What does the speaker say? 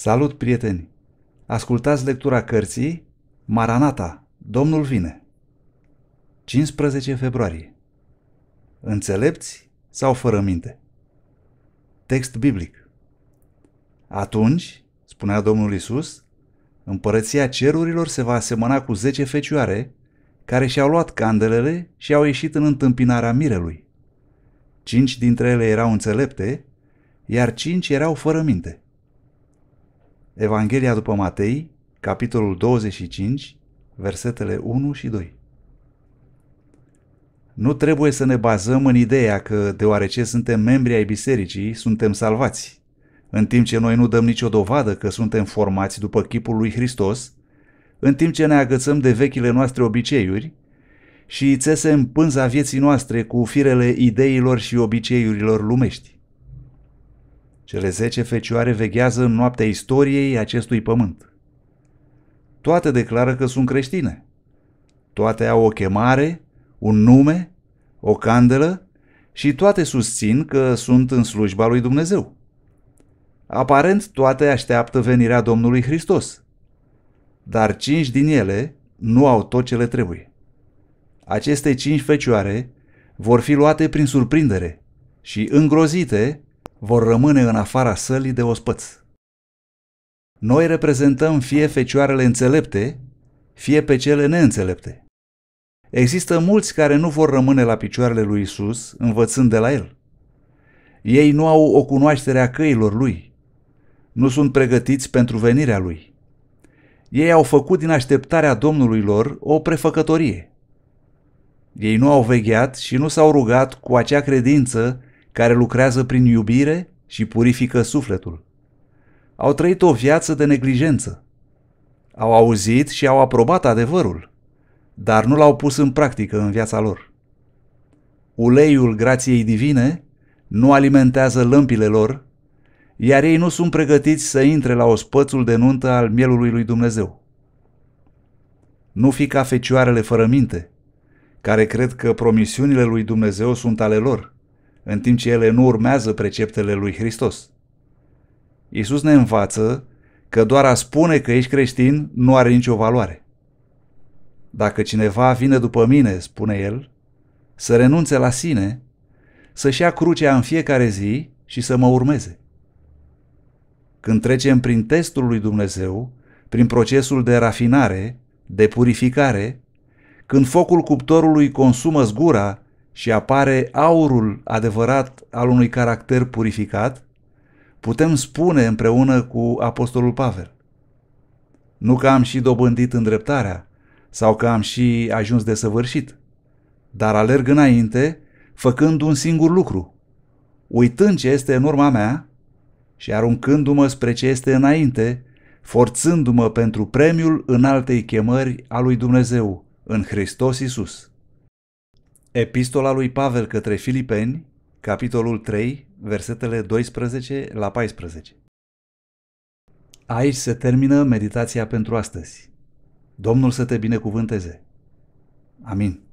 Salut, prieteni! Ascultați lectura cărții Maranata, Domnul vine! 15 februarie Înțelepți sau fără minte? Text biblic Atunci, spunea Domnul Isus, împărăția cerurilor se va asemăna cu zece fecioare care și-au luat candelele și au ieșit în întâmpinarea mirelui. Cinci dintre ele erau înțelepte, iar cinci erau fără minte – Evanghelia după Matei, capitolul 25, versetele 1 și 2. Nu trebuie să ne bazăm în ideea că, deoarece suntem membri ai bisericii, suntem salvați, în timp ce noi nu dăm nicio dovadă că suntem formați după chipul lui Hristos, în timp ce ne agățăm de vechile noastre obiceiuri și țesem pânza vieții noastre cu firele ideilor și obiceiurilor lumești. Cele zece fecioare veghează în noaptea istoriei acestui pământ. Toate declară că sunt creștine. Toate au o chemare, un nume, o candelă și toate susțin că sunt în slujba lui Dumnezeu. Aparent, toate așteaptă venirea Domnului Hristos. Dar cinci din ele nu au tot ce le trebuie. Aceste cinci fecioare vor fi luate prin surprindere și îngrozite vor rămâne în afara sălii de ospăț. Noi reprezentăm fie fecioarele înțelepte, fie pe cele neînțelepte. Există mulți care nu vor rămâne la picioarele lui Isus, învățând de la el. Ei nu au o cunoaștere a căilor lui. Nu sunt pregătiți pentru venirea lui. Ei au făcut din așteptarea Domnului lor o prefăcătorie. Ei nu au vegheat și nu s-au rugat cu acea credință care lucrează prin iubire și purifică sufletul. Au trăit o viață de neglijență. Au auzit și au aprobat adevărul, dar nu l-au pus în practică în viața lor. Uleiul grației divine nu alimentează lămpile lor, iar ei nu sunt pregătiți să intre la ospățul de nuntă al mielului lui Dumnezeu. Nu fi ca fecioarele fără minte, care cred că promisiunile lui Dumnezeu sunt ale lor, în timp ce ele nu urmează preceptele lui Hristos. Iisus ne învață că doar a spune că ești creștin nu are nicio valoare. Dacă cineva vine după mine, spune el, să renunțe la sine, să-și ia crucea în fiecare zi și să mă urmeze. Când trecem prin testul lui Dumnezeu, prin procesul de rafinare, de purificare, când focul cuptorului consumă zgura și apare aurul adevărat al unui caracter purificat, putem spune împreună cu Apostolul Pavel. Nu că am și dobândit îndreptarea sau că am și ajuns de săvârșit, dar alerg înainte făcând un singur lucru, uitând ce este în urma mea și aruncându-mă spre ce este înainte, forțându-mă pentru premiul înaltei chemări a lui Dumnezeu în Hristos Iisus. Epistola lui Pavel către Filipeni, capitolul 3, versetele 12 la 14. Aici se termină meditația pentru astăzi. Domnul să te binecuvânteze. Amin.